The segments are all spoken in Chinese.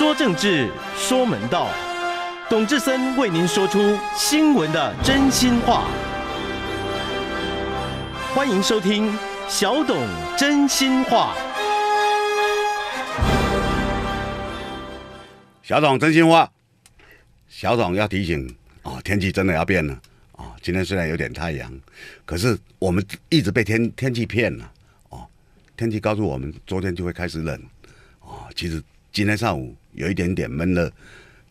说政治，说门道，董志森为您说出新闻的真心话。欢迎收听小董真心话。小董真心话，小董要提醒啊，天气真的要变了啊！今天虽然有点太阳，可是我们一直被天天气骗了哦。天气告诉我们，昨天就会开始冷啊，其实。今天上午有一点点闷热，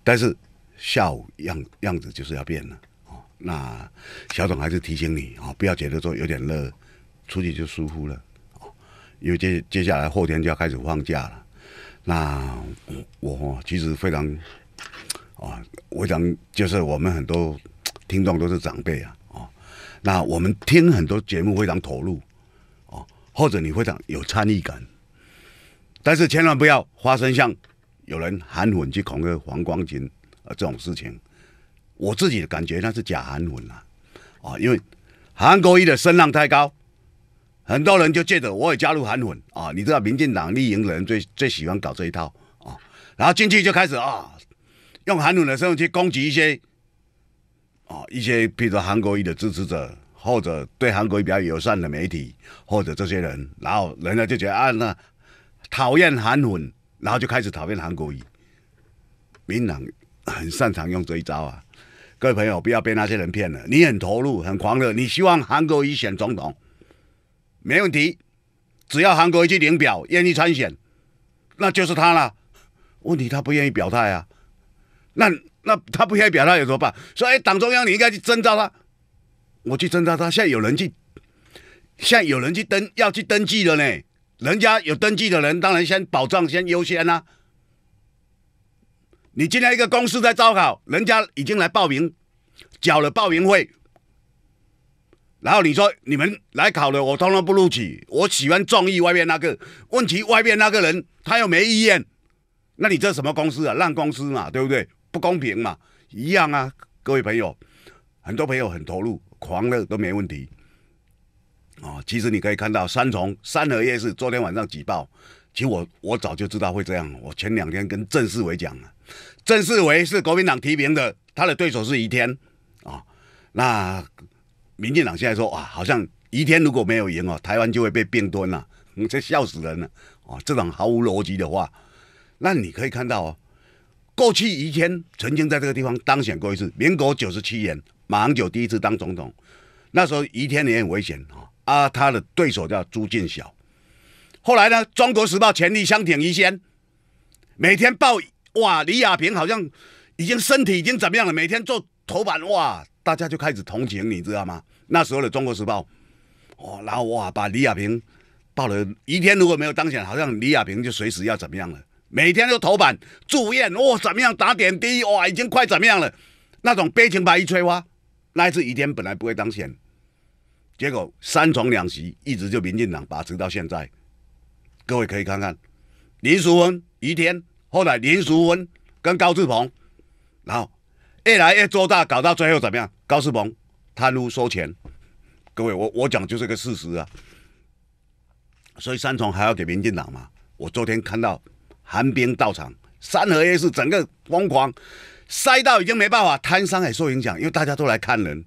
但是下午样样子就是要变了哦。那小董还是提醒你哦，不要觉得说有点热，出去就舒服了哦，因为接接下来后天就要开始放假了。那我我、其实非常啊，非常就是我们很多听众都是长辈啊那我们听很多节目非常投入哦，或者你非常有参与感。但是千万不要发生像有人含混去恐吓黄光琴啊这种事情，我自己的感觉那是假韩混啊，啊，因为韩国瑜的声浪太高，很多人就借着我也加入韩粉啊，你知道民进党立营的人最最喜欢搞这一套啊，然后进去就开始啊，用韩混的声音去攻击一些啊一些，譬如韩国瑜的支持者，或者对韩国比较友善的媒体或者这些人，然后人家就觉得啊那。讨厌韩粉，然后就开始讨厌韩国瑜。民党很擅长用这一招啊！各位朋友，不要被那些人骗了。你很投入，很狂热，你希望韩国瑜选总统，没问题。只要韩国瑜去领表，愿意参选，那就是他了。问题他不愿意表态啊。那那他不愿意表态什么办？说哎，党中央你应该去征召他。我去征召他，现在有人去，现在有人去登要去登记了呢。人家有登记的人，当然先保障先优先啦。你今天一个公司在招考，人家已经来报名，缴了报名费，然后你说你们来考了，我通通不录取。我喜欢中意，外面那个问题，外面那个人他又没意愿，那你这什么公司啊？烂公司嘛，对不对？不公平嘛，一样啊。各位朋友，很多朋友很投入，狂热都没问题。哦，其实你可以看到三重三合夜市昨天晚上挤爆。其实我我早就知道会这样，我前两天跟郑世伟讲了。郑世伟是国民党提名的，他的对手是宜天。啊，那民进党现在说啊，好像宜天如果没有赢哦，台湾就会被并吞了。你这笑死人了！哦，这种毫无逻辑的话，那你可以看到哦，过去宜天曾经在这个地方当选过一次，民国九十七年马英九第一次当总统，那时候宜天也很危险啊。啊，他的对手叫朱健晓。后来呢，《中国时报》全力相挺一天，每天报哇，李亚平好像已经身体已经怎么样了，每天做头版哇，大家就开始同情，你知道吗？那时候的《中国时报》哦，然后哇，把李亚平报了一天，如果没有当选，好像李亚平就随时要怎么样了，每天都头版住院哇，怎么样打点滴哇，已经快怎么样了，那种悲情牌一吹哇，那一次一天本来不会当选。结果三重两席一直就民进党把持到现在，各位可以看看林淑芬、于天，后来林淑芬跟高志鹏，然后越来越做大，搞到最后怎么样？高志鹏贪污收钱，各位我我讲就是个事实啊。所以三重还要给民进党嘛？我昨天看到寒冰到场，三合一是整个疯狂，塞到已经没办法，摊商也受影响，因为大家都来看人。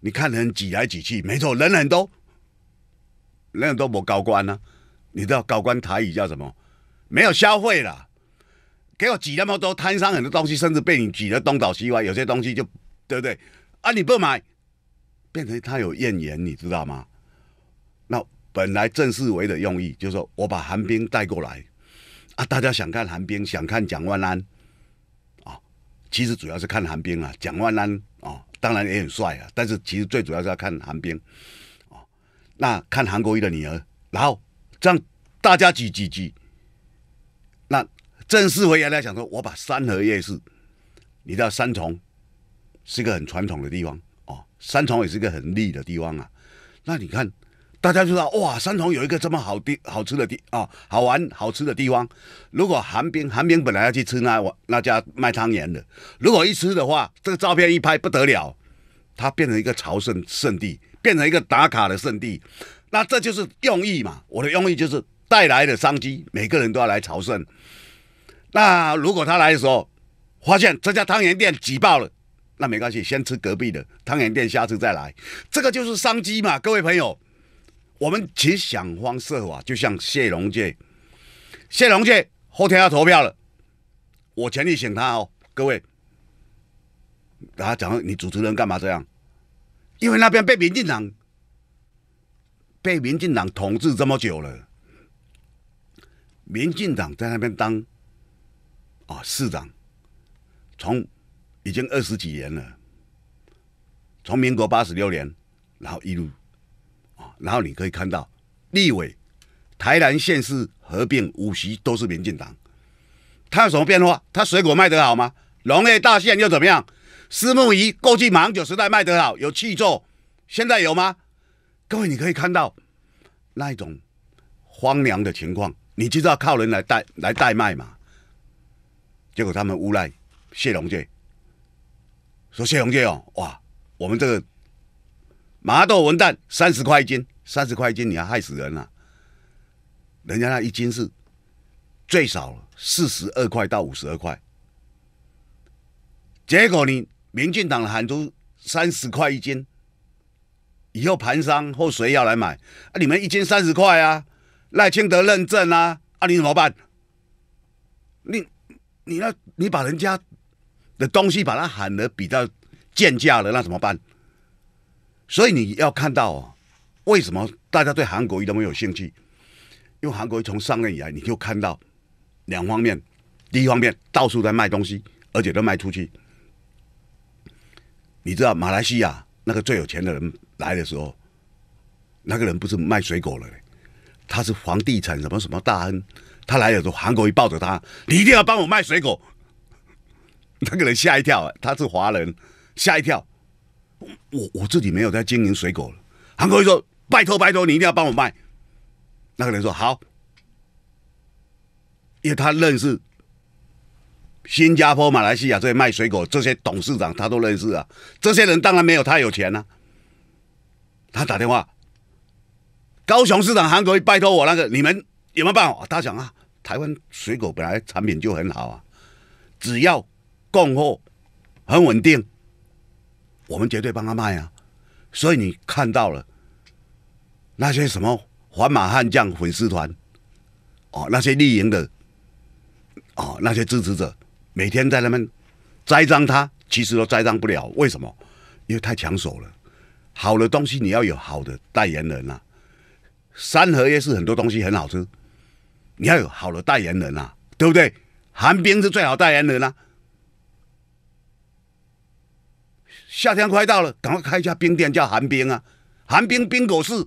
你看人挤来挤去，没错，人人都，人人都没高官呢。你知道高官台语叫什么？没有消费了，给我挤那么多，摊上很多东西，甚至被你挤得东倒西歪。有些东西就，对不对？啊，你不买，变成他有怨言，你知道吗？那本来郑世维的用意就是说我把韩冰带过来，啊，大家想看韩冰，想看蒋万安，啊，其实主要是看韩冰啊，蒋万安。当然也很帅啊，但是其实最主要是要看韩冰，哦，那看韩国瑜的女儿，然后这样大家挤挤挤，那正式回原来想说我把三和夜市，你知道三重，是一个很传统的地方哦，三重也是一个很利的地方啊，那你看。大家知道哇，三重有一个这么好的、好吃的地啊，好玩、好吃的地方。如果韩冰、韩冰本来要去吃那那家卖汤圆的，如果一吃的话，这个照片一拍不得了，它变成一个朝圣圣地，变成一个打卡的圣地。那这就是用意嘛，我的用意就是带来的商机，每个人都要来朝圣。那如果他来的时候发现这家汤圆店挤爆了，那没关系，先吃隔壁的汤圆店，下次再来。这个就是商机嘛，各位朋友。我们只想方设法，就像谢龙介，谢龙介后天要投票了，我全力请他哦，各位，大家讲你主持人干嘛这样？因为那边被民进党，被民进党统治这么久了，民进党在那边当啊市长，从已经二十几年了，从民国八十六年，然后一路。然后你可以看到，立委、台南县市合并五席都是民进党，它有什么变化？它水果卖得好吗？农业大县又怎么样？私募仪过去芒九时代卖得好，有去做，现在有吗？各位，你可以看到那一种荒凉的情况，你就知道靠人来代来代卖嘛。结果他们诬赖谢龙介，说谢龙介哦，哇，我们这个。麻豆文旦三十块一斤，三十块一斤你要害死人了。人家那一斤是最少四十二块到五十二块。结果你民进党喊出三十块一斤，以后盘商或谁要来买啊，你们一斤三十块啊，赖清德认证啊，啊你怎么办？你你那你把人家的东西把它喊的比较贱价了，那怎么办？所以你要看到哦，为什么大家对韩国瑜那么有兴趣？因为韩国瑜从上任以来，你就看到两方面。第一方面，到处在卖东西，而且都卖出去。你知道马来西亚那个最有钱的人来的时候，那个人不是卖水果了，他是房地产什么什么大亨。他来的时候，韩国瑜抱着他，你一定要帮我卖水果。那个人吓一跳，他是华人，吓一跳。我我自己没有在经营水果了，韩国瑜说：“拜托拜托，你一定要帮我卖。”那个人说：“好，因为他认识新加坡、马来西亚这些卖水果这些董事长，他都认识啊。这些人当然没有他有钱啊。他打电话，高雄市长韩国瑜拜托我那个，你们有没有办法？他讲啊，台湾水果本来产品就很好啊，只要供货很稳定。”我们绝对帮他卖啊，所以你看到了那些什么皇马悍将粉丝团，哦，那些丽营的，哦，那些支持者每天在那边栽赃他，其实都栽赃不了。为什么？因为太抢手了。好的东西你要有好的代言人呐。三合叶是很多东西很好吃，你要有好的代言人呐，对不对？韩冰是最好代言人啊。夏天快到了，赶快开一家冰店叫“寒冰”啊，“寒冰冰狗市”，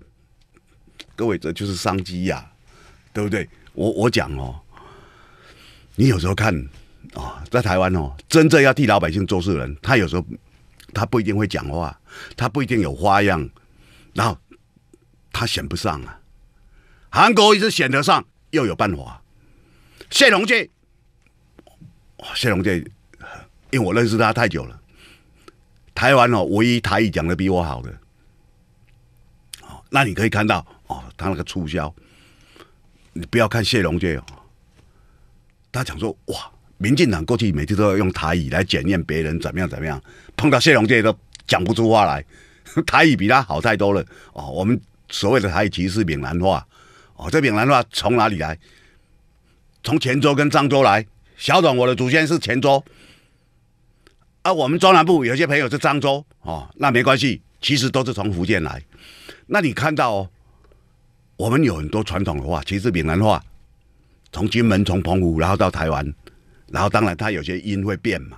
各位，这就是商机呀，对不对？我我讲哦，你有时候看哦，在台湾哦，真正要替老百姓做事的人，他有时候他不一定会讲话，他不一定有花样，然后他选不上啊。韩国一直选得上又有办法，谢龙介，谢龙介，因为我认识他太久了。台湾哦，唯一台语讲的比我好的哦，那你可以看到哦，他那个促销，你不要看谢龙介，他讲说哇，民进党过去每次都要用台语来检验别人怎么样怎么样，碰到谢龙介都讲不出话来，台语比他好太多了哦。我们所谓的台语其实是闽南话哦，这闽南话从哪里来？从泉州跟漳州来。小董，我的祖先是泉州。啊，我们中南部有些朋友是漳州哦，那没关系，其实都是从福建来。那你看到哦，我们有很多统的话，其实闽南话从金门、从澎湖，然后到台湾，然后当然它有些音会变嘛，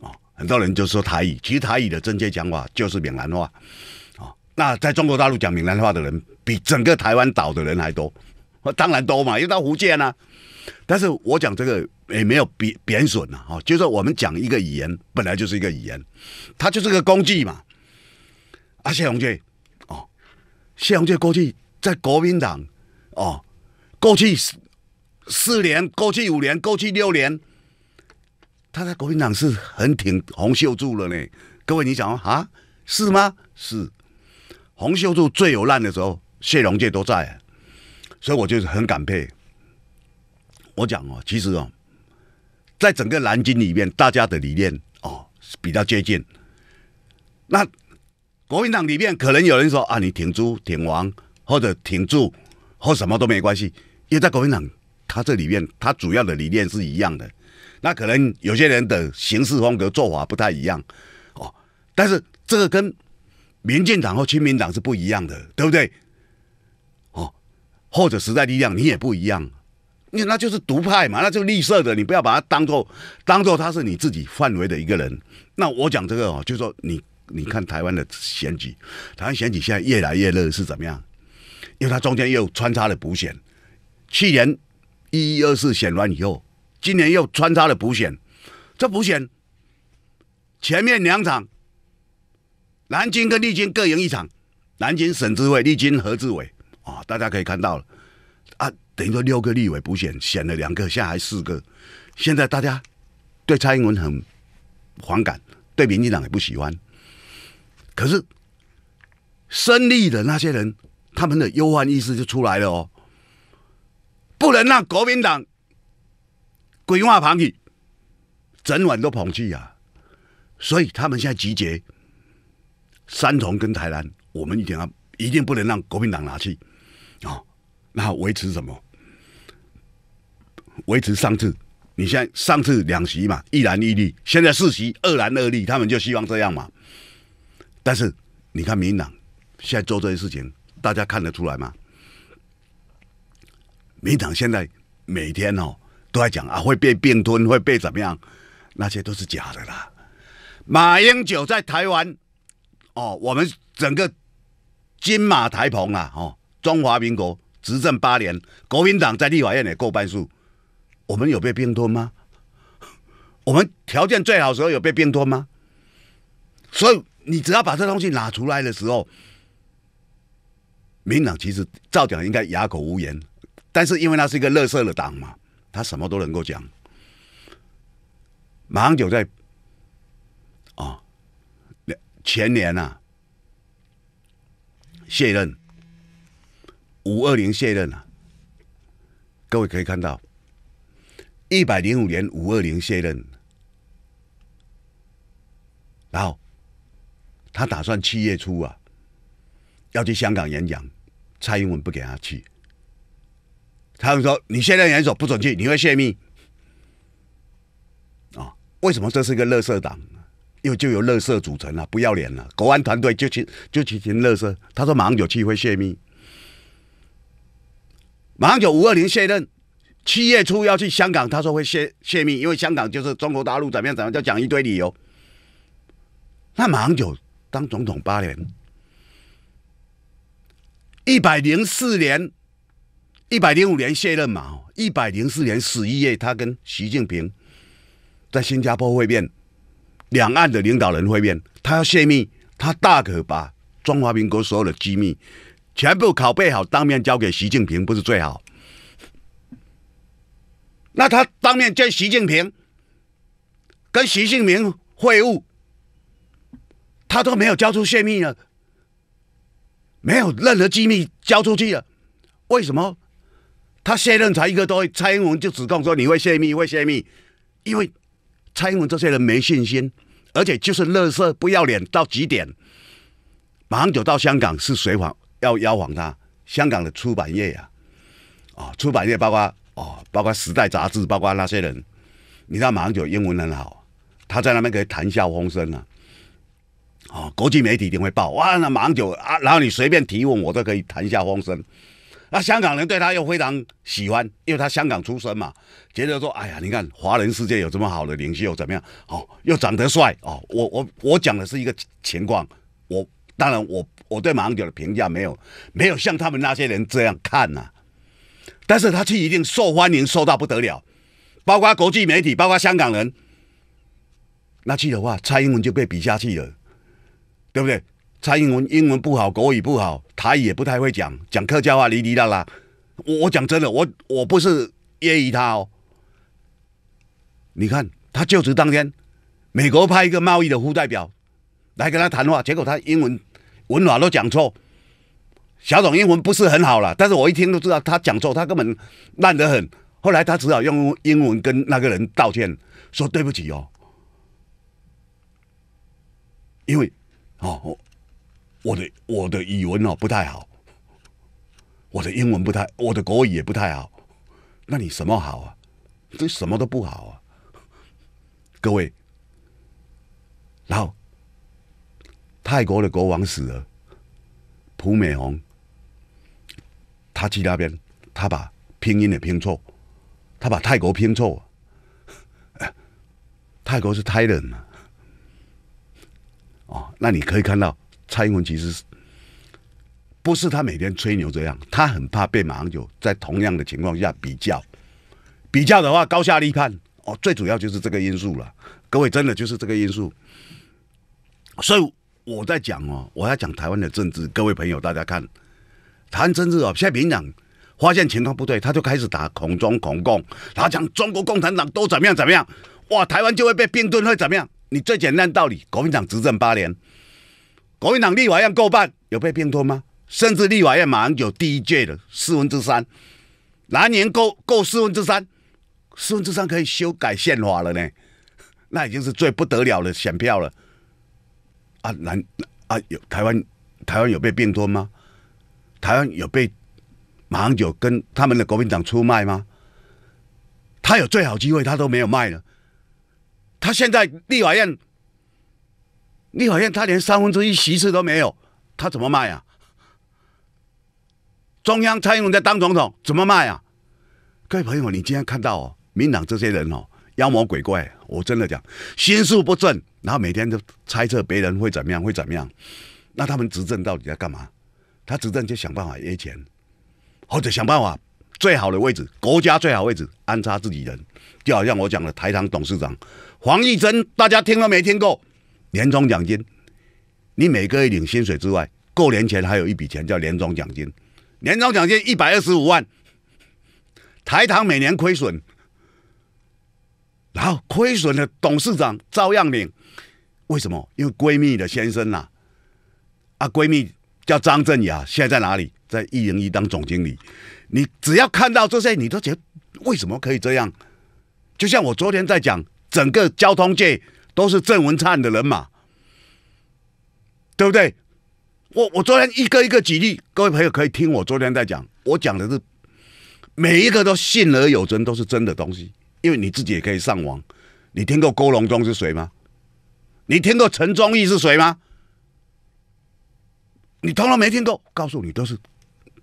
哦，很多人就说台语，其实台语的正确讲法就是闽南话哦，那在中国大陆讲闽南话的人，比整个台湾岛的人还多，当然多嘛，因到福建啊。但是我讲这个也没有贬贬损呐，哈，就是我们讲一个语言，本来就是一个语言，它就是个工具嘛。啊，谢宏借，哦，谢宏借过去在国民党，哦，过去四年、过去五年、过去六年，他在国民党是很挺洪秀柱了呢。各位，你想啊，是吗？是，洪秀柱最有难的时候，谢荣介都在，所以我就很感佩。我讲哦，其实哦，在整个南京里面，大家的理念哦是比较接近。那国民党里面可能有人说啊，你挺朱、挺王或者挺住，或什么都没关系，因为在国民党他这里面他主要的理念是一样的。那可能有些人的行事风格、做法不太一样哦，但是这个跟民进党和亲民党是不一样的，对不对？哦，或者时代力量你也不一样。那那就是独派嘛，那就绿色的，你不要把它当做当做他是你自己范围的一个人。那我讲这个哦，就是说你你看台湾的选举，台湾选举现在越来越热是怎么样？因为它中间又穿插了补选，去年一一二四选完以后，今年又穿插了补选，这补选前面两场南京跟丽金各赢一场，南京省志委、丽金何志伟啊，大家可以看到了。啊，等于说六个立委补选选了两个，现在还四个。现在大家对蔡英文很反感，对民进党也不喜欢。可是胜利的那些人，他们的忧患意识就出来了哦，不能让国民党鬼话旁听，整晚都捧气啊。所以他们现在集结三重跟台南，我们一定要一定不能让国民党拿去。那维持什么？维持上次，你现在上次两席嘛，一蓝一绿，现在四席，二蓝二绿，他们就希望这样嘛。但是你看民党现在做这些事情，大家看得出来吗？民党现在每天哦都在讲啊会被并吞，会被怎么样？那些都是假的啦。马英九在台湾哦，我们整个金马台澎啊，哦，中华民国。执政八年，国民党在立法院也够半数，我们有被并吞吗？我们条件最好的时候有被并吞吗？所以你只要把这东西拿出来的时候，民党其实照讲应该哑口无言，但是因为他是一个乐色的党嘛，他什么都能够讲。马上就在啊，前年啊卸任。五二零卸任了，各位可以看到，一百零五年五二零卸任，然后他打算七月初啊要去香港演讲，蔡英文不给他去，他们说你卸任演讲不准去，你会泄密啊？为什么这是一个乐色党？又就由乐色组成啊？不要脸了！国安团队就去就去寻乐色，他说马上有去会泄密。马上九五二零卸任，七月初要去香港，他说会泄泄密，因为香港就是中国大陆怎么样，咱们就讲一堆理由。那马上九当总统八年，一百零四年、一百零五年卸任嘛，一百零四年十一月他跟习近平在新加坡会面，两岸的领导人会面，他要泄密，他大可把中华民国所有的机密。全部拷贝好，当面交给习近平不是最好。那他当面见习近平，跟习近平会晤，他都没有交出泄密了，没有任何机密交出去了。为什么？他卸任才一个多月，蔡英文就指控说你会泄密，会泄密。因为蔡英文这些人没信心，而且就是乐色不要脸到极点。马上就到香港是水访。要邀访他，香港的出版业呀，啊，出版业包括哦，包括《时代》杂志，包括那些人，你知道马英九英文很好，他在那边可以谈笑风生啊，啊，国际媒体一定会报哇，那马英九啊，然后你随便提问，我都可以谈笑风生。那香港人对他又非常喜欢，因为他香港出身嘛，觉得说，哎呀，你看华人世界有这么好的领袖怎么样？哦，又长得帅哦，我我我讲的是一个情况，我。当然，我我对马英九的评价没有没有像他们那些人这样看呐，但是他却一定受欢迎，受到不得了，包括国际媒体，包括香港人，那去的话，蔡英文就被比下去了，对不对？蔡英文英文不好，国语不好，台语也不太会讲，讲客家话，哩哩啦啦。我我讲真的，我我不是揶揄他哦。你看他就职当天，美国派一个贸易的副代表。来跟他谈话，结果他英文文法都讲错，小董英文不是很好了，但是我一听都知道他讲错，他根本烂得很。后来他只好用英文跟那个人道歉，说对不起哦，因为哦，我的我的语文哦不太好，我的英文不太，我的国语也不太好，那你什么好啊？这什么都不好啊，各位，然后。泰国的国王死了，蒲美红，他去那边，他把拼音也拼错，他把泰国拼错，泰国是 Thailand 嘛，哦，那你可以看到蔡英文其实不是他每天吹牛这样，他很怕被马上九在同样的情况下比较，比较的话高下立判哦，最主要就是这个因素了，各位真的就是这个因素，所以。我在讲哦，我要讲台湾的政治。各位朋友，大家看台湾政治哦，现在民党发现情况不对，他就开始打恐中恐共。他讲中国共产党都怎么样怎么样，哇，台湾就会被并吞，会怎么样？你最简单道理，国民党执政八年，国民党立法院够半，有被并吞吗？甚至立法院马上有第一届的四分之三，哪年够够四分之三？四分之三可以修改宪法了呢？那已经是最不得了的选票了。啊，南啊，有台湾，台湾有被变吞吗？台湾有被马英九跟他们的国民党出卖吗？他有最好机会，他都没有卖呢。他现在立法院，立法院他连三分之一席次都没有，他怎么卖啊？中央蔡英文在当总统，怎么卖啊？各位朋友，你今天看到哦，民党这些人哦，妖魔鬼怪，我真的讲，心术不正。然后每天都猜测别人会怎么样，会怎么样？那他们执政到底在干嘛？他执政就想办法约钱，或者想办法最好的位置，国家最好的位置安插自己人，就好像我讲的台糖董事长黄义珍，大家听都没听过，年终奖金，你每个月领薪水之外，过年前还有一笔钱叫年终奖金，年终奖金一百二十五万，台糖每年亏损。然后亏损的董事长照样领，为什么？因为闺蜜的先生呐，啊，闺蜜叫张振雅，现在在哪里？在一零一当总经理。你只要看到这些，你都觉得为什么可以这样？就像我昨天在讲，整个交通界都是郑文灿的人嘛，对不对？我我昨天一个一个举例，各位朋友可以听我昨天在讲，我讲的是每一个都信而有真，都是真的东西。因为你自己也可以上网，你听过郭龙忠是谁吗？你听过陈忠义是谁吗？你通通没听过？告诉你，都是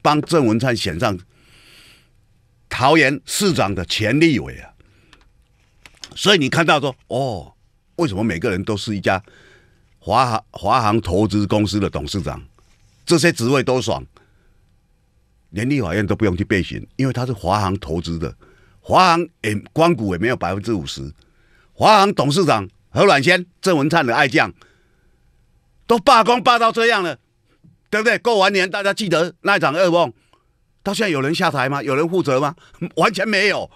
帮郑文灿选上桃园市长的前立委啊！所以你看到说，哦，为什么每个人都是一家华航华航投资公司的董事长？这些职位都爽，连立法院都不用去备选，因为他是华航投资的。华航也光谷也没有百分之五十，华航董事长何暖先、郑文灿的爱将都罢工罢到这样了，对不对？过完年大家记得那一场噩梦，到现在有人下台吗？有人负责吗？完全没有。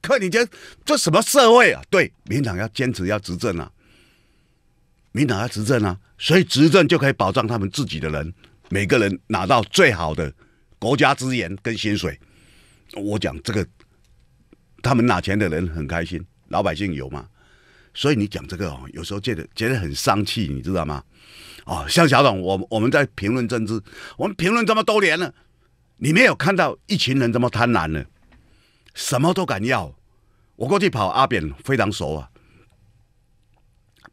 可你这这什么社会啊？对，民党要坚持要执政啊，民党要执政啊，所以执政就可以保障他们自己的人，每个人拿到最好的国家资源跟薪水。我讲这个。他们拿钱的人很开心，老百姓有吗？所以你讲这个哦，有时候觉得觉得很丧气，你知道吗？哦，像小董，我我们在评论政治，我们评论这么多年了，你没有看到一群人这么贪婪呢，什么都敢要。我过去跑阿扁非常熟啊，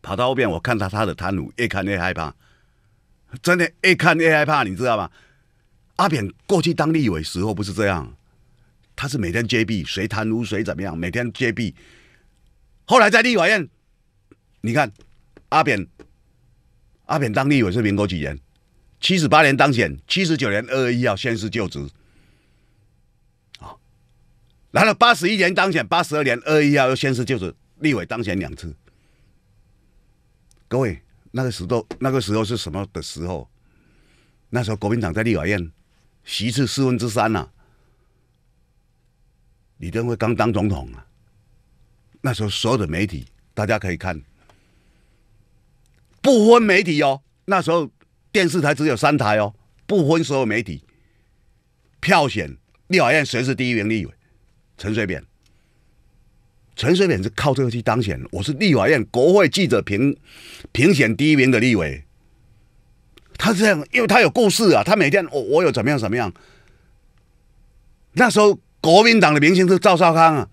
跑到后边我看到他的贪污，越看越害怕，真的越看越害怕，你知道吗？阿扁过去当立委时候不是这样。他是每天揭弊，谁贪污谁怎么样？每天揭弊，后来在立法院，你看阿扁，阿扁当立委是民国几年？七十八年当选，七十九年二一号宣誓就职，啊，来了八十一年当选，八十二年二一号又宣誓就职，立委当选两次。各位，那个时候那个时候是什么的时候？那时候国民党在立法院席次四分之三呐。李登辉刚当总统啊，那时候所有的媒体大家可以看，不分媒体哦，那时候电视台只有三台哦，不分所有媒体。票选立法院谁是第一名立委，陈水扁。陈水扁是靠这个去当选。我是立法院国会记者评评选第一名的立委。他这样，因为他有故事啊，他每天我我有怎么样怎么样。那时候。国民党的明星是赵少康啊，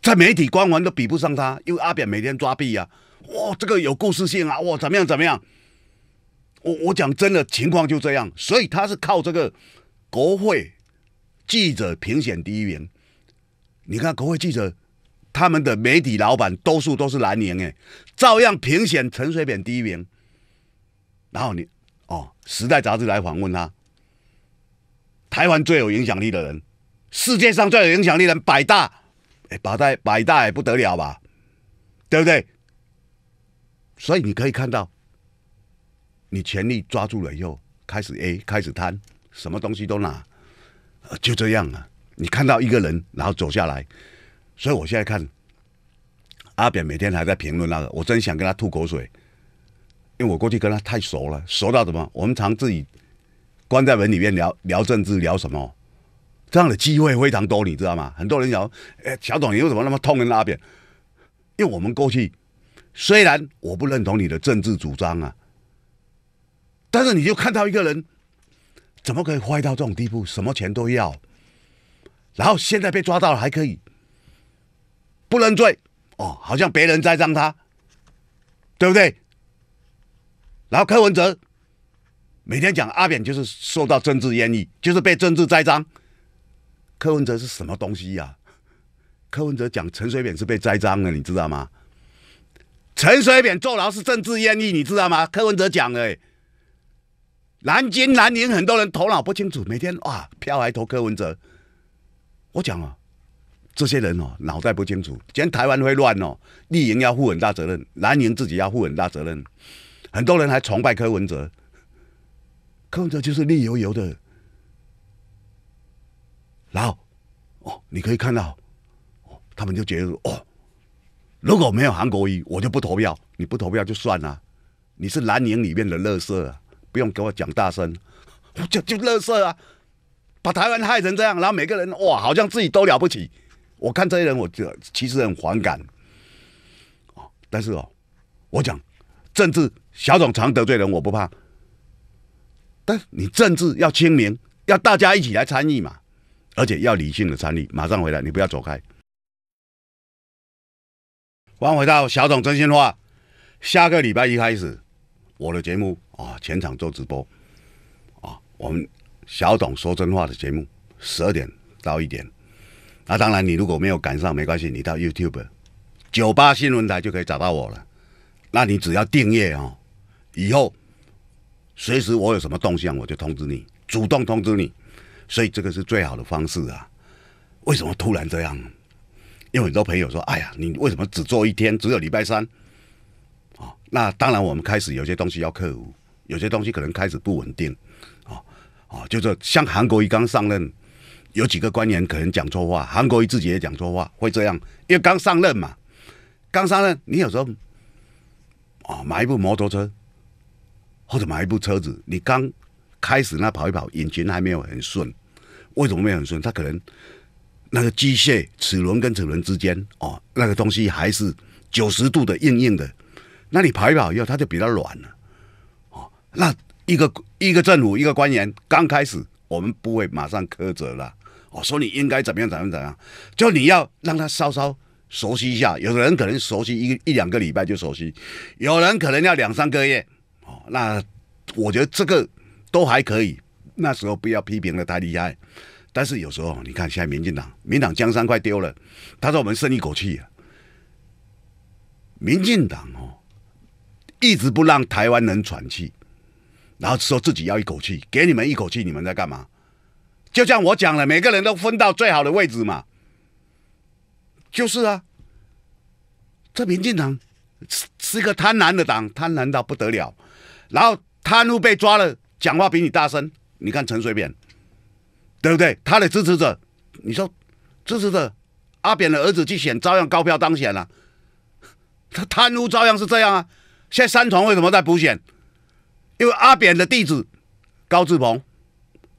在媒体光环都比不上他，因为阿扁每天抓币啊，哇，这个有故事性啊，哇，怎么样怎么样？我我讲真的情况就这样，所以他是靠这个国会记者评选第一名。你看国会记者，他们的媒体老板多数都是蓝营哎，照样评选陈水扁第一名。然后你哦，时代杂志来访问他，台湾最有影响力的人。世界上最有影响力人百大，哎，百大百大不得了吧？对不对？所以你可以看到，你权力抓住了以后，开始 A 开始贪，什么东西都拿，呃，就这样了。你看到一个人，然后走下来，所以我现在看，阿扁每天还在评论那个，我真想跟他吐口水，因为我过去跟他太熟了，熟到什么？我们常自己关在门里面聊聊政治，聊什么？这样的机会非常多，你知道吗？很多人讲，哎，小董你为什么那么痛恨阿扁？因为我们过去虽然我不认同你的政治主张啊，但是你就看到一个人怎么可以坏到这种地步，什么钱都要。然后现在被抓到了，还可以不认罪哦，好像别人栽赃他，对不对？然后柯文哲每天讲阿扁就是受到政治烟狱，就是被政治栽赃。柯文哲是什么东西呀？柯文哲讲陈水扁是被栽赃的，你知道吗？陈水扁坐牢是政治艳狱，你知道吗？柯文哲讲的。南京、南宁很多人头脑不清楚，每天哇飘来投柯文哲。我讲啊，这些人哦脑袋不清楚，今天台湾会乱哦，丽营要负很大责任，南宁自己要负很大责任。很多人还崇拜柯文哲，柯文哲就是绿油油的。然后，哦，你可以看到，哦，他们就觉得，哦，如果没有韩国瑜，我就不投票。你不投票就算了，你是蓝营里面的乐色，不用给我讲大声，就就乐色啊，把台湾害成这样。然后每个人哇，好像自己都了不起。我看这些人，我就其实很反感，但是哦，我讲政治，小总常得罪人，我不怕。但你政治要清明，要大家一起来参与嘛。而且要理性的参与，马上回来，你不要走开。欢迎回到小董真心话，下个礼拜一开始，我的节目啊，全场做直播，啊，我们小董说真话的节目，十二点到一点。那当然，你如果没有赶上，没关系，你到 YouTube，九八新闻台就可以找到我了。那你只要订阅哦，以后随时我有什么动向，我就通知你，主动通知你。所以这个是最好的方式啊！为什么突然这样？因为很多朋友说：“哎呀，你为什么只做一天？只有礼拜三？”啊，那当然，我们开始有些东西要克服，有些东西可能开始不稳定。啊啊，就是像韩国瑜刚上任，有几个官员可能讲错话，韩国瑜自己也讲错话，会这样，因为刚上任嘛。刚上任，你有时候，啊，买一部摩托车，或者买一部车子，你刚。开始那跑一跑，引擎还没有很顺，为什么没有很顺？它可能那个机械齿轮跟齿轮之间，哦，那个东西还是九十度的硬硬的。那你跑一跑以后，它就比较软了。哦，那一个一个政府一个官员刚开始，我们不会马上苛责了。哦，说你应该怎么样怎么样怎么样，就你要让他稍稍熟悉一下。有的人可能熟悉一一两个礼拜就熟悉，有人可能要两三个月。哦，那我觉得这个。都还可以，那时候不要批评的太厉害。但是有时候你看，现在民进党、民党江山快丢了，他说我们剩一口气啊。民进党哦，一直不让台湾人喘气，然后说自己要一口气，给你们一口气，你们在干嘛？就像我讲了，每个人都分到最好的位置嘛。就是啊，这民进党是是一个贪婪的党，贪婪到不得了。然后贪污被抓了。讲话比你大声，你看陈水扁，对不对？他的支持者，你说支持者阿扁的儿子去选，照样高票当选了。他贪污照样是这样啊。现在三重为什么在补选？因为阿扁的弟子高志鹏，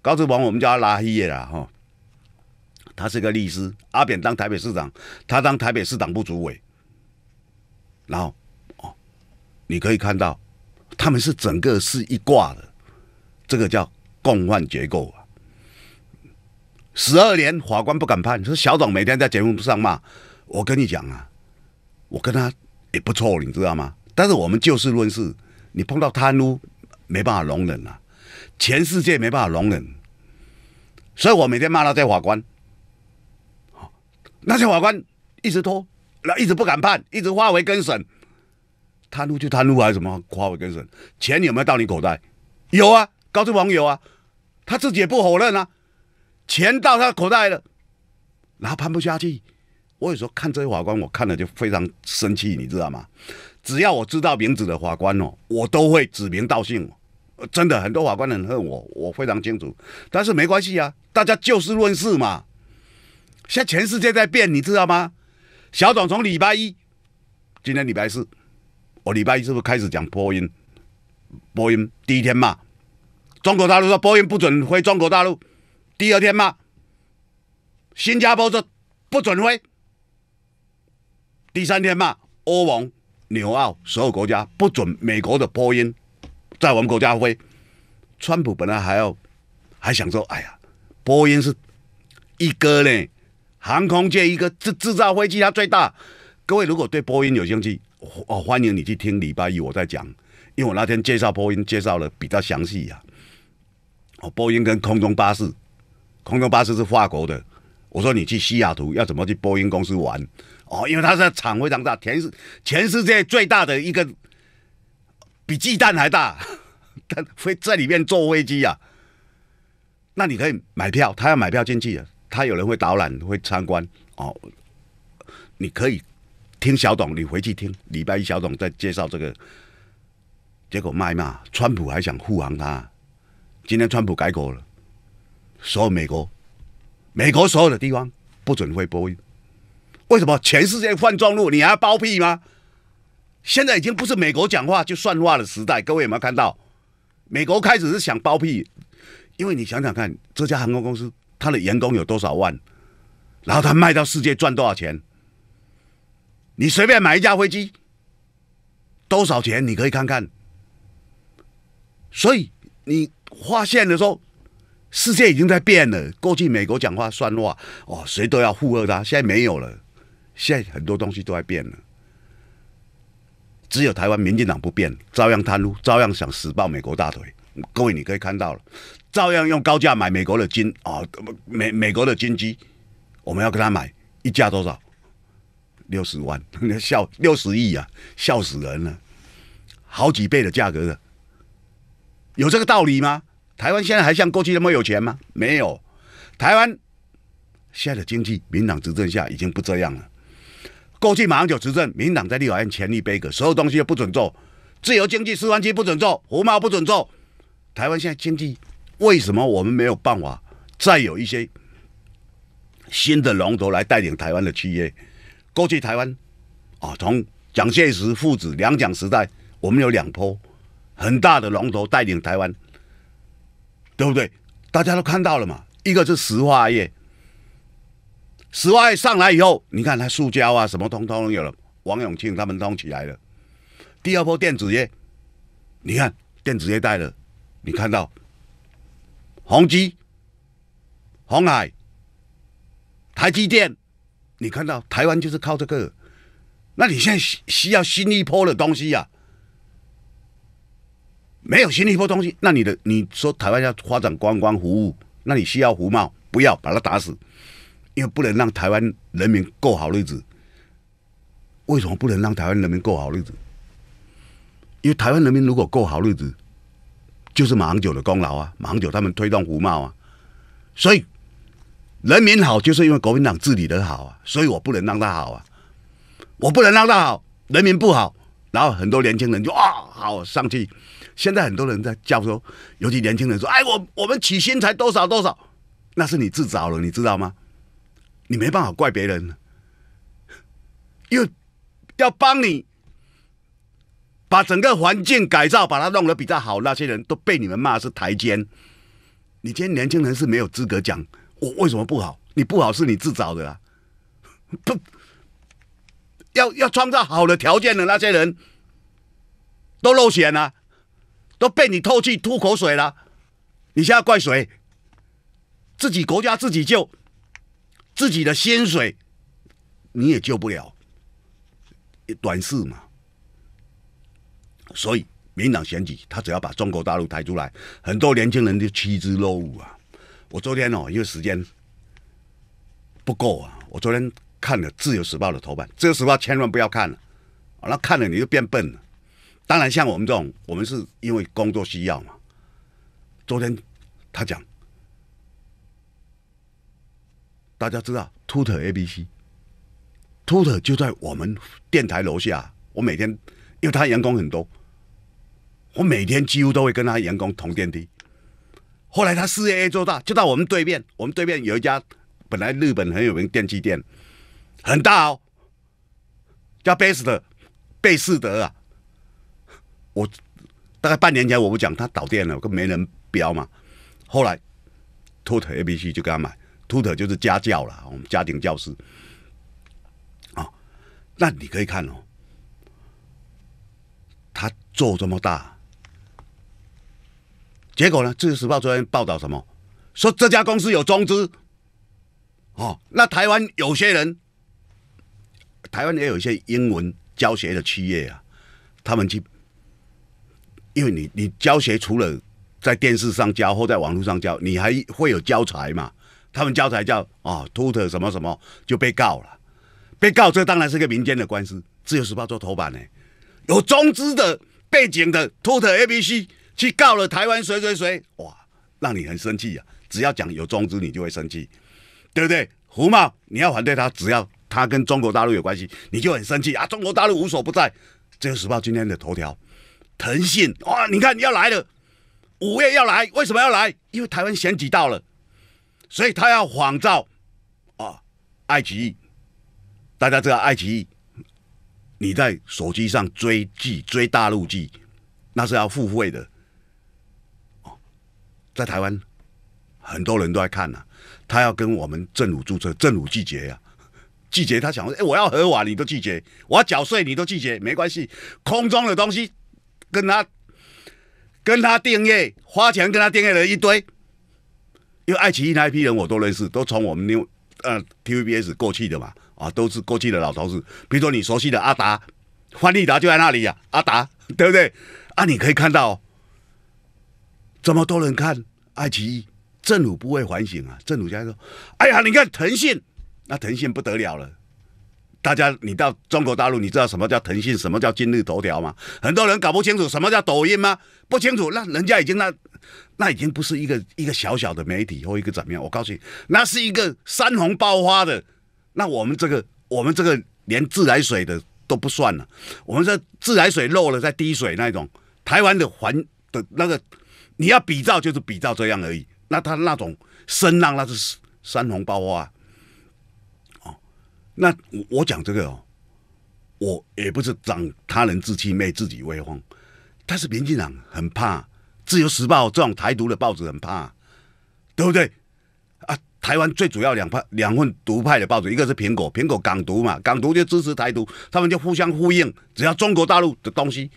高志鹏我们叫拉黑叶了哈。他是个律师，阿扁当台北市长，他当台北市长部主委。然后哦，你可以看到他们是整个是一挂的。这个叫共犯结构啊！十二年法官不敢判，是小董每天在节目上骂我。跟你讲啊，我跟他也不错，你知道吗？但是我们就事论事，你碰到贪污没办法容忍啊，全世界没办法容忍。所以我每天骂他在法官。那些法官一直拖，那一直不敢判，一直化为更审。贪污就贪污，还是什么化为更审？钱有没有到你口袋？有啊。告诉网友啊，他自己也不否认啊，钱到他口袋了，然后判不下去。我有时候看这些法官，我看了就非常生气，你知道吗？只要我知道名字的法官哦，我都会指名道姓。真的，很多法官很恨我，我非常清楚。但是没关系啊，大家就事论事嘛。现在全世界在变，你知道吗？小董从礼拜一，今天礼拜四，我礼拜一是不是开始讲播音？播音第一天嘛。中国大陆说波音不准飞中国大陆，第二天嘛，新加坡说不准飞，第三天嘛，欧盟、纽澳所有国家不准美国的波音在我们国家飞。川普本来还要还想说，哎呀，波音是一哥呢，航空界一哥，制制造飞机它最大。各位如果对波音有兴趣，哦，欢迎你去听礼拜一我在讲，因为我那天介绍波音介绍的比较详细呀。哦，波音跟空中巴士，空中巴士是法国的。我说你去西雅图要怎么去波音公司玩？哦，因为它的厂非常大，全世全世界最大的一个，比鸡蛋还大。它 会在里面坐飞机啊。那你可以买票，他要买票进去，他有人会导览，会参观。哦，你可以听小董，你回去听礼拜一小董在介绍这个。结果卖嘛，川普还想护航他。今天川普改口了，所有美国、美国所有的地方不准会播音。为什么？全世界换装路，你还要包庇吗？现在已经不是美国讲话就算话的时代。各位有没有看到？美国开始是想包庇，因为你想想看，这家航空公司它的员工有多少万，然后它卖到世界赚多少钱？你随便买一架飞机，多少钱？你可以看看。所以你。发现的时候，世界已经在变了。过去美国讲话算话，哦，谁都要附和他。现在没有了，现在很多东西都在变了。只有台湾民进党不变，照样贪污，照样想死抱美国大腿。各位，你可以看到了，照样用高价买美国的金啊，美美国的金鸡，我们要跟他买一架多少？六十万，笑六十亿啊，笑死人了，好几倍的价格的。有这个道理吗？台湾现在还像过去那么有钱吗？没有。台湾现在的经济，民党执政下已经不这样了。过去马上就执政，民党在立法院权力背阁，所有东西都不准做，自由经济、私房机不准做、胡茂不准做。台湾现在经济为什么我们没有办法再有一些新的龙头来带领台湾的企业？过去台湾啊，从蒋介石父子两蒋时代，我们有两坡。很大的龙头带领台湾，对不对？大家都看到了嘛。一个是石化业，石化业上来以后，你看它塑胶啊，什么通通有了。王永庆他们通起来了。第二波电子业，你看电子业带了，你看到，宏基、宏海、台积电，你看到台湾就是靠这个。那你现在需要新一波的东西呀？没有新一波东西，那你的你说台湾要发展观光服务，那你需要服贸，不要把它打死，因为不能让台湾人民过好日子。为什么不能让台湾人民过好日子？因为台湾人民如果过好日子，就是马英九的功劳啊，马英九他们推动服贸啊，所以人民好就是因为国民党治理的好啊，所以我不能让他好啊，我不能让他好，人民不好，然后很多年轻人就啊好上去。现在很多人在叫说，尤其年轻人说：“哎，我我们起薪才多少多少，那是你自找了，你知道吗？你没办法怪别人了，又要帮你把整个环境改造，把它弄得比较好，那些人都被你们骂是台阶。你今天年轻人是没有资格讲我为什么不好，你不好是你自找的啊！不，要要创造好的条件的那些人都露选了。”都被你透气吐口水了，你现在怪谁？自己国家自己救，自己的先水你也救不了，短视嘛。所以民党选举，他只要把中国大陆抬出来，很多年轻人就趋之若鹜啊。我昨天哦，因为时间不够啊，我昨天看了《自由时报》的头版，自由时报千万不要看了，那看了你就变笨了。当然，像我们这种，我们是因为工作需要嘛。昨天他讲，大家知道，Tutor A B C，Tutor 就在我们电台楼下。我每天，因为他员工很多，我每天几乎都会跟他员工同电梯。后来他四 A A 做大，就到我们对面。我们对面有一家本来日本很有名电器店，很大哦，叫贝斯特，贝斯德啊。我大概半年前我不讲，他倒店了，跟没人标嘛。后来，Tutor ABC 就给他买，Tutor 就是家教了，我们家庭教师。啊，那你可以看哦，他做这么大，结果呢？自由时报昨天报道什么？说这家公司有中资。哦，那台湾有些人，台湾也有一些英文教学的企业啊，他们去。因为你你教学除了在电视上教或在网络上教，你还会有教材嘛？他们教材叫啊 t u t o r 什么什么就被告了，被告这当然是个民间的官司。自由时报做头版呢，有中资的背景的 t u t a r ABC 去告了台湾谁谁谁，哇，让你很生气呀！只要讲有中资，你就会生气，对不对？胡茂，你要反对他，只要他跟中国大陆有关系，你就很生气啊！中国大陆无所不在，自由时报今天的头条。腾讯哇，你看要来了，五月要来，为什么要来？因为台湾选举到了，所以他要仿造啊。爱奇艺，大家知道爱奇艺，你在手机上追剧、追大陆剧，那是要付费的哦。在台湾很多人都在看呐，他要跟我们政府注册，政府拒绝呀，拒绝他想说，哎，我要合法，你都拒绝，我要缴税你都拒绝，没关系，空中的东西。跟他，跟他订阅，花钱跟他订阅了一堆，因为爱奇艺那一批人我都认识，都从我们六，呃，TVBS 过去的嘛，啊，都是过去的老同事。比如说你熟悉的阿达，范立达就在那里呀，阿达，对不对？啊，你可以看到，这么多人看爱奇艺，正府不会反省啊？正午家说，哎呀，你看腾讯，那腾讯不得了了。大家，你到中国大陆，你知道什么叫腾讯，什么叫今日头条吗？很多人搞不清楚什么叫抖音吗？不清楚，那人家已经那，那已经不是一个一个小小的媒体或一个怎么样。我告诉你，那是一个山洪爆发的。那我们这个，我们这个连自来水的都不算了。我们这自来水漏了在滴水那种，台湾的环的那个，你要比照就是比照这样而已。那他那种声浪，那是山洪爆发。那我我讲这个哦，我也不是长他人志气、灭自己威风，但是民进党很怕《自由时报》这种台独的报纸很怕，对不对？啊，台湾最主要两派、两份独派的报纸，一个是苹果，苹果港独嘛，港独就支持台独，他们就互相呼应。只要中国大陆的东西，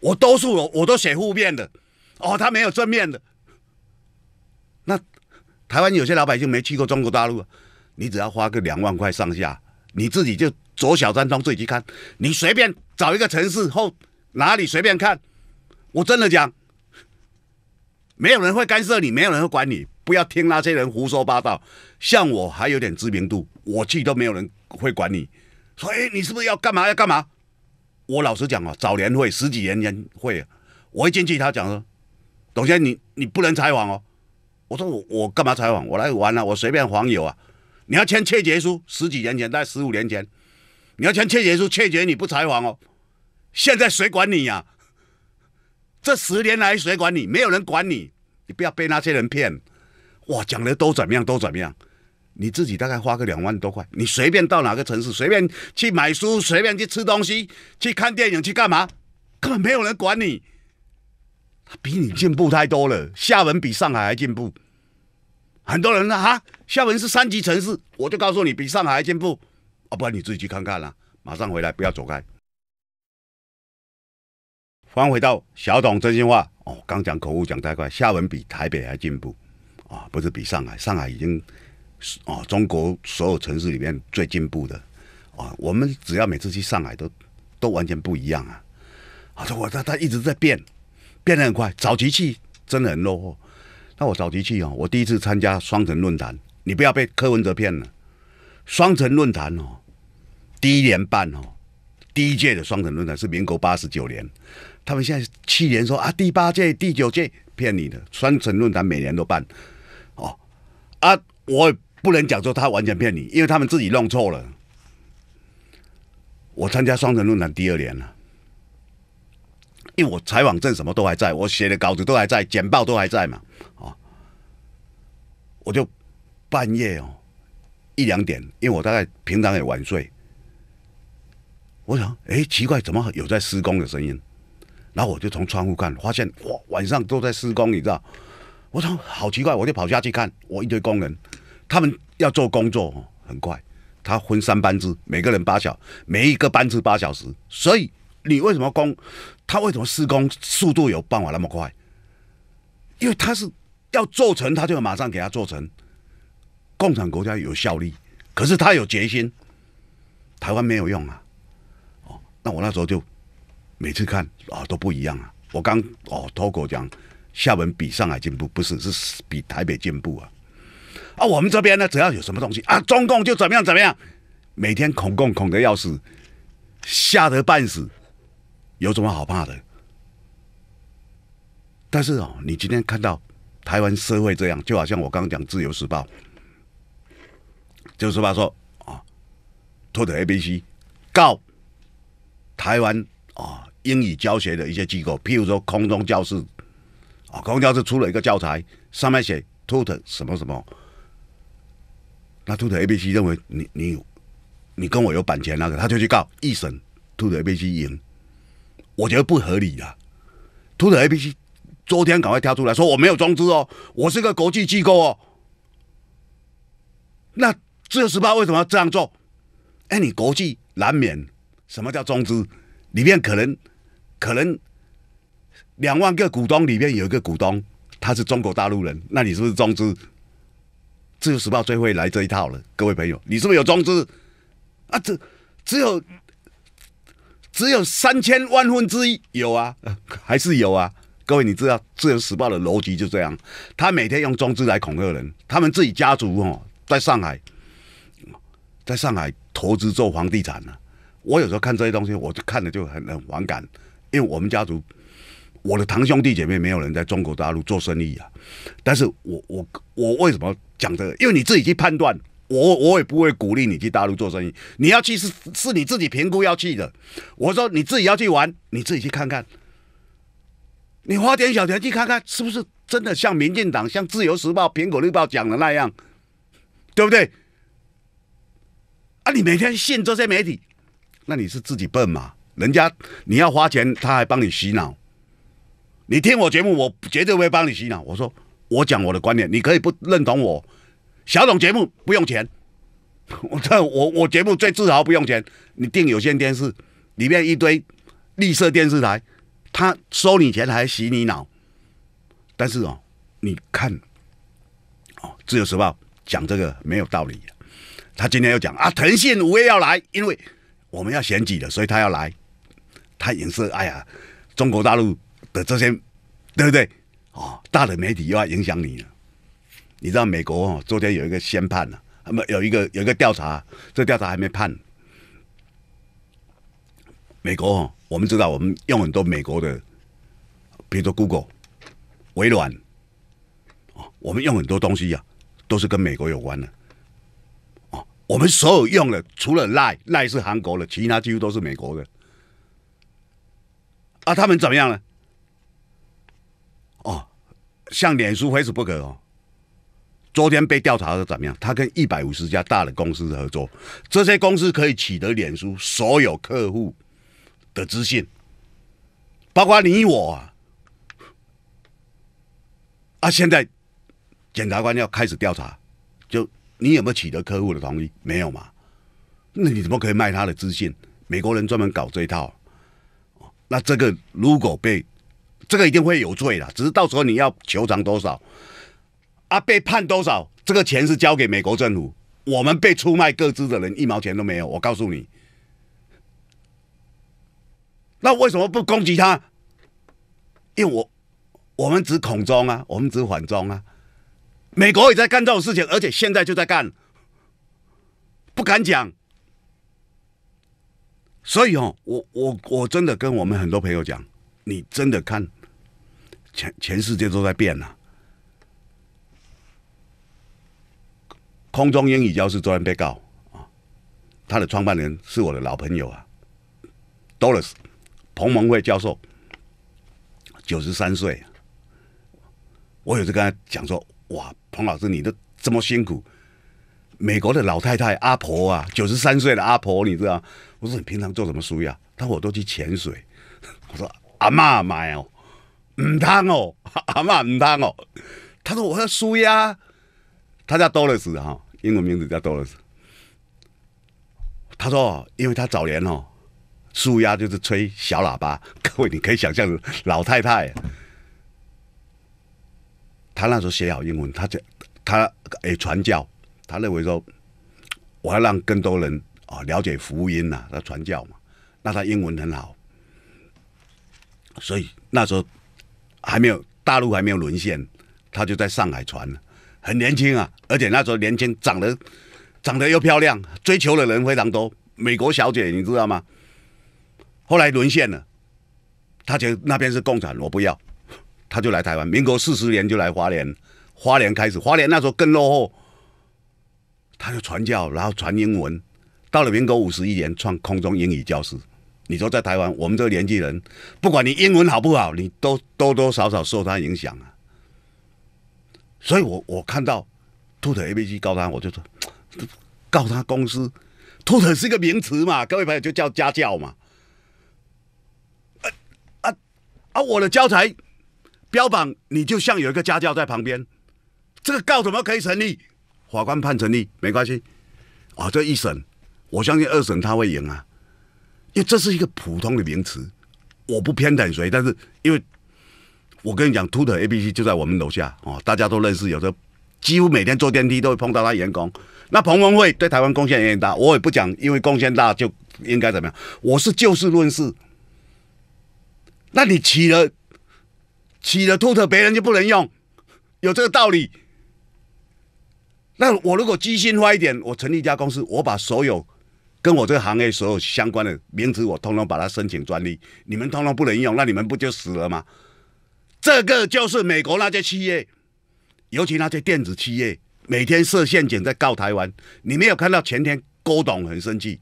我多数我我都写负面的哦，他没有正面的。那台湾有些老百姓没去过中国大陆。你只要花个两万块上下，你自己就走小三通自己去看，你随便找一个城市后哪里随便看。我真的讲，没有人会干涉你，没有人会管你。不要听那些人胡说八道。像我还有点知名度，我去都没有人会管你。所以你是不是要干嘛要干嘛？我老实讲啊，早年会十几年年会，我一进去他讲说，董先生，你你不能采访哦。我说我我干嘛采访？我来玩了，我随便黄友啊。你要签欠结书，十几年前，大概十五年前，你要签欠结书，欠结你不采访哦。现在谁管你呀？这十年来谁管你？没有人管你，你不要被那些人骗。哇，讲的都怎么样都怎么样，你自己大概花个两万多块，你随便到哪个城市，随便去买书，随便去吃东西，去看电影，去干嘛？根本没有人管你。他比你进步太多了，厦门比上海还进步。很多人呢，哈，厦门是三级城市，我就告诉你，比上海还进步，啊，不然你自己去看看啦。马上回来，不要走开。欢迎回到小董真心话。哦，刚讲口误，讲太快。厦门比台北还进步，啊，不是比上海，上海已经，哦，中国所有城市里面最进步的，啊，我们只要每次去上海都，都完全不一样啊。他说我他他一直在变，变得很快，早期去真的很落后。那我早期去哦，我第一次参加双城论坛，你不要被柯文哲骗了。双城论坛哦，第一年办哦，第一届的双城论坛是民国八十九年，他们现在去年说啊，第八届、第九届骗你的。双城论坛每年都办哦，啊，我不能讲说他完全骗你，因为他们自己弄错了。我参加双城论坛第二年了。因为我采访证什么都还在，我写的稿子都还在，简报都还在嘛，啊，我就半夜哦一两点，因为我大概平常也晚睡，我想，哎，奇怪，怎么有在施工的声音？然后我就从窗户看，发现哇，晚上都在施工，你知道？我想好奇怪，我就跑下去看，我一堆工人，他们要做工作，很快，他分三班制，每个人八小每一个班次八小时，所以。你为什么工？他为什么施工速度有办法那么快？因为他是要做成，他就马上给他做成。共产国家有效力，可是他有决心。台湾没有用啊！哦，那我那时候就每次看啊都不一样啊。我刚哦脱口讲，厦门比上海进步，不是是比台北进步啊。啊，我们这边呢，只要有什么东西啊，中共就怎么样怎么样，每天恐共恐的要死，吓得半死。有什么好怕的？但是哦，你今天看到台湾社会这样，就好像我刚刚讲《自由时报》，《自由时报》说啊，兔兔 ABC 告台湾啊英语教学的一些机构，譬如说空中教室啊，空中教室出了一个教材，上面写兔兔什么什么，那兔兔 ABC 认为你你你跟我有版权那个，他就去告，一审兔兔 ABC 赢。我觉得不合理呀！Total A P C，昨天赶快跳出来说我没有中资哦，我是个国际机构哦。那《自由时报》为什么要这样做？哎，你国际难免什么叫中资？里面可能可能两万个股东里面有一个股东他是中国大陆人，那你是不是中资？《自由时报》最会来这一套了，各位朋友，你是不是有中资？啊，只只有。只有三千万分之一有啊，还是有啊。各位，你知道《自由时报》的逻辑就这样，他每天用中资来恐吓人。他们自己家族哦，在上海，在上海投资做房地产呢。我有时候看这些东西，我就看的就很很反感。因为我们家族，我的堂兄弟姐妹没有人在中国大陆做生意啊。但是我我我为什么讲这个？因为你自己去判断。我我也不会鼓励你去大陆做生意，你要去是是你自己评估要去的。我说你自己要去玩，你自己去看看，你花点小钱去看看，是不是真的像民进党、像自由时报、苹果日报讲的那样，对不对？啊，你每天信这些媒体，那你是自己笨嘛？人家你要花钱，他还帮你洗脑。你听我节目，我绝对不会帮你洗脑。我说我讲我的观点，你可以不认同我。小董节目不用钱，我我我节目最自豪不用钱。你订有线电视，里面一堆绿色电视台，他收你钱还洗你脑。但是哦，你看哦，《自由时报》讲这个没有道理。他今天又讲啊，腾讯五也要来，因为我们要选举了，所以他要来。他也是，哎呀，中国大陆的这些，对不对？哦，大的媒体又要影响你了。你知道美国哦，昨天有一个宣判了，他们有一个有一个调查，这调查还没判。美国哦，我们知道我们用很多美国的，比如说 Google、微软，哦，我们用很多东西呀，都是跟美国有关的。哦，我们所有用的除了 Line 是韩国的，其他几乎都是美国的。啊，他们怎么样呢？哦，像脸书、Facebook 哦。昨天被调查的怎么样？他跟一百五十家大的公司合作，这些公司可以取得脸书所有客户的资讯，包括你我啊。现在检察官要开始调查，就你有没有取得客户的同意？没有嘛？那你怎么可以卖他的资讯？美国人专门搞这一套，那这个如果被，这个一定会有罪的。只是到时候你要求偿多少？啊，被判多少？这个钱是交给美国政府，我们被出卖，各自的人一毛钱都没有。我告诉你，那为什么不攻击他？因为我，我们只恐中啊，我们只缓中啊。美国也在干这种事情，而且现在就在干，不敢讲。所以哦，我我我真的跟我们很多朋友讲，你真的看，全全世界都在变呐。空中英语教室昨天被告啊，他的创办人是我的老朋友啊，Doris 彭蒙惠教授，九十三岁。我有次跟他讲说，哇，彭老师你都这么辛苦，美国的老太太阿婆啊，九十三岁的阿婆，你知道？我说你平常做什么输呀？他说我都去潜水。我说阿妈买哦，唔当哦，阿妈唔当哦。他说我要输呀。她叫多 i s 哈，英文名字叫多 i s 她说：“因为她早年哦，数鸭就是吹小喇叭。各位，你可以想象，老太太，她那时候写好英文，她就她诶传教。她认为说，我要让更多人啊了解福音呐，他传教嘛。那她英文很好，所以那时候还没有大陆还没有沦陷，她就在上海传。”了。很年轻啊，而且那时候年轻，长得长得又漂亮，追求的人非常多。美国小姐你知道吗？后来沦陷了，他觉得那边是共产，我不要，他就来台湾。民国四十年就来华联，华联开始，华联那时候更落后，他就传教，然后传英文。到了民国五十一年，创空中英语教室。你说在台湾，我们这个年纪人，不管你英文好不好，你都多多少少受他影响啊。所以，我我看到兔腿 A B C 告他，我就说 告他公司。兔腿是一个名词嘛？各位朋友就叫家教嘛？啊啊啊！我的教材标榜你，就像有一个家教在旁边，这个告怎么可以成立？法官判成立没关系啊。这一审，我相信二审他会赢啊，因为这是一个普通的名词。我不偏袒谁，但是因为。我跟你讲 t u t ABC 就在我们楼下哦，大家都认识，有的几乎每天坐电梯都会碰到他员工。那彭文慧对台湾贡献也很大，我也不讲，因为贡献大就应该怎么样？我是就事论事。那你起了起了 t u t 别人就不能用，有这个道理？那我如果机心坏一点，我成立一家公司，我把所有跟我这个行业所有相关的名字，我通通把它申请专利，你们通通不能用，那你们不就死了吗？这个就是美国那些企业，尤其那些电子企业，每天设陷阱在告台湾。你没有看到前天郭董很生气，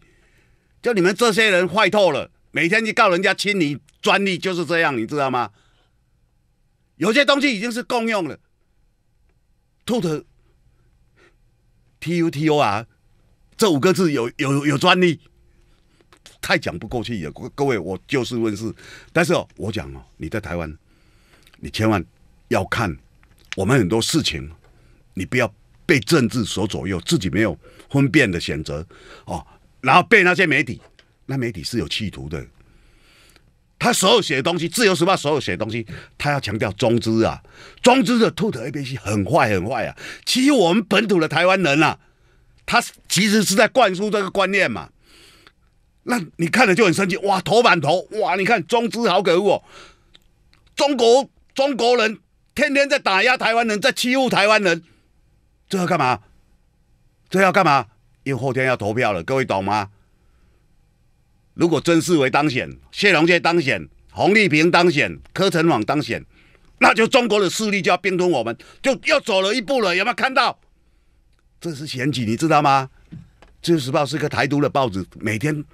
就你们这些人坏透了，每天去告人家侵你专利就是这样，你知道吗？有些东西已经是共用了，TUTU R 这五个字有有有专利，太讲不过去了。各位，我就事论事，但是哦，我讲哦，你在台湾。你千万要看，我们很多事情，你不要被政治所左右，自己没有分辨的选择哦，然后被那些媒体，那媒体是有企图的，他所有写的东西，《自由时报》所有写的东西，他要强调中资啊，中资的兔 o a b c 很坏很坏啊，其实我们本土的台湾人啊，他其实是在灌输这个观念嘛，那你看了就很生气，哇，头版头，哇，你看中资好可恶，哦，中国。中国人天天在打压台湾人，在欺负台湾人，这要干嘛？这要干嘛？因为后天要投票了，各位懂吗？如果曾世伟当选、谢龙介当选、洪丽萍当选、柯晨网当选，那就中国的势力就要兵吞我们，就又走了一步了。有没有看到？这是选举，你知道吗？自由时报是个台独的报纸，每天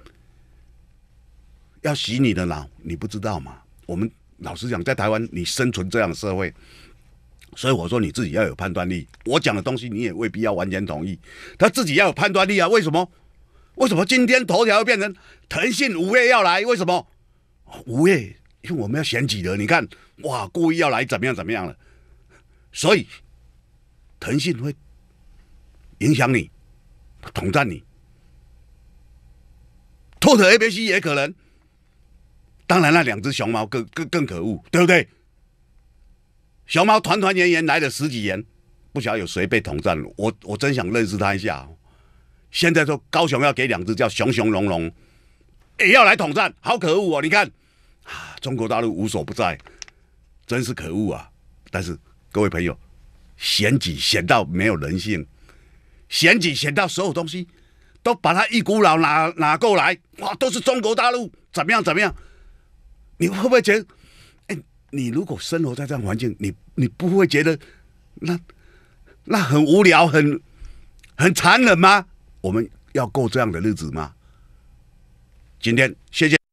要洗你的脑，你不知道吗？我们。老实讲，在台湾你生存这样的社会，所以我说你自己要有判断力。我讲的东西你也未必要完全同意，他自己要有判断力啊！为什么？为什么今天头条变成腾讯五月要来？为什么？五月因为我们要选举了，你看，哇，故意要来怎么样怎么样了？所以腾讯会影响你，统战你，脱特 A B C 也可能。当然，那两只熊猫更更更可恶，对不对？熊猫团团圆圆来了十几年，不晓得有谁被统战，我我真想认识他一下。现在说高雄要给两只叫熊熊龙龙，也要来统战，好可恶哦！你看啊，中国大陆无所不在，真是可恶啊！但是各位朋友，选举选到没有人性，选举选到所有东西都把它一股脑拿拿过来，哇，都是中国大陆怎么样怎么样。你会不会觉得，哎，你如果生活在这样环境，你你不会觉得那那很无聊、很很残忍吗？我们要过这样的日子吗？今天谢谢。